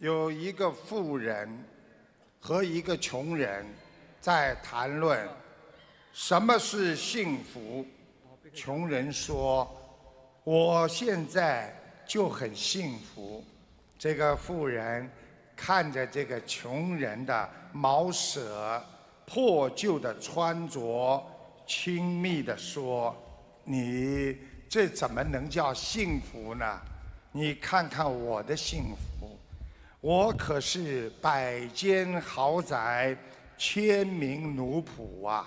有一个富人和一个穷人在谈论什么是幸福。穷人说：“我现在就很幸福。”这个富人看着这个穷人的毛舍、破旧的穿着，亲密的说：“你这怎么能叫幸福呢？你看看我的幸福。”我可是百间豪宅、千名奴仆啊！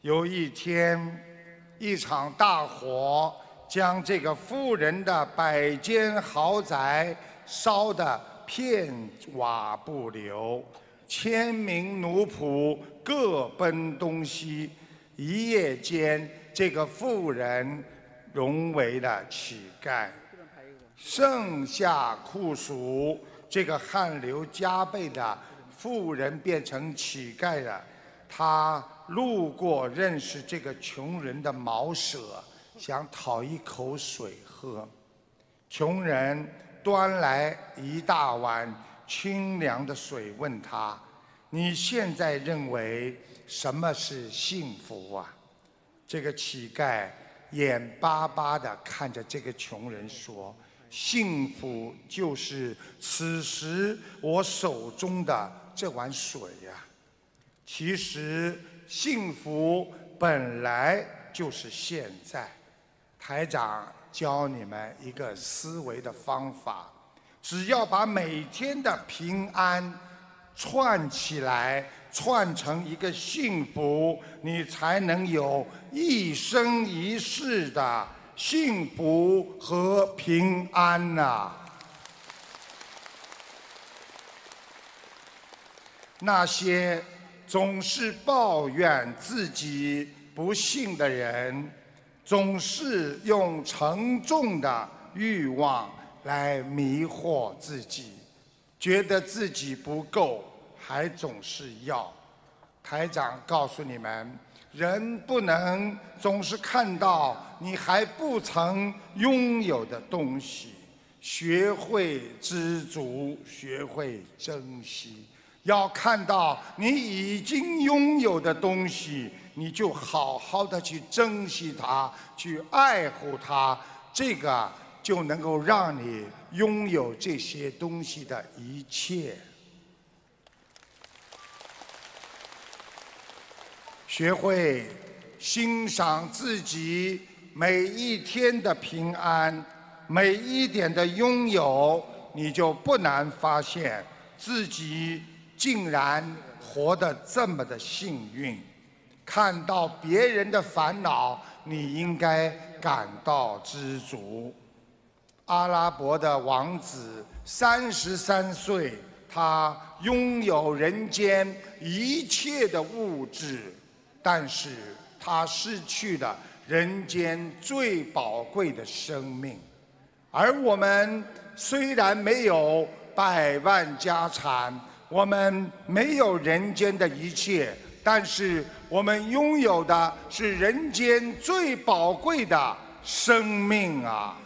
有一天，一场大火将这个富人的百间豪宅烧得片瓦不留，千名奴仆各奔东西，一夜间，这个富人沦为了乞丐。盛夏酷暑。这个汗流浃背的富人变成乞丐了。他路过认识这个穷人的茅舍，想讨一口水喝。穷人端来一大碗清凉的水，问他：“你现在认为什么是幸福啊？”这个乞丐眼巴巴地看着这个穷人说。幸福就是此时我手中的这碗水呀。其实幸福本来就是现在。台长教你们一个思维的方法，只要把每天的平安串起来，串成一个幸福，你才能有一生一世的。幸福和平安呐！那些总是抱怨自己不幸的人，总是用沉重的欲望来迷惑自己，觉得自己不够，还总是要。台长告诉你们。人不能总是看到你还不曾拥有的东西，学会知足，学会珍惜。要看到你已经拥有的东西，你就好好的去珍惜它，去爱护它。这个就能够让你拥有这些东西的一切。学会欣赏自己每一天的平安，每一点的拥有，你就不难发现自己竟然活得这么的幸运。看到别人的烦恼，你应该感到知足。阿拉伯的王子，三十三岁，他拥有人间一切的物质。但是他失去了人间最宝贵的生命，而我们虽然没有百万家产，我们没有人间的一切，但是我们拥有的是人间最宝贵的生命啊！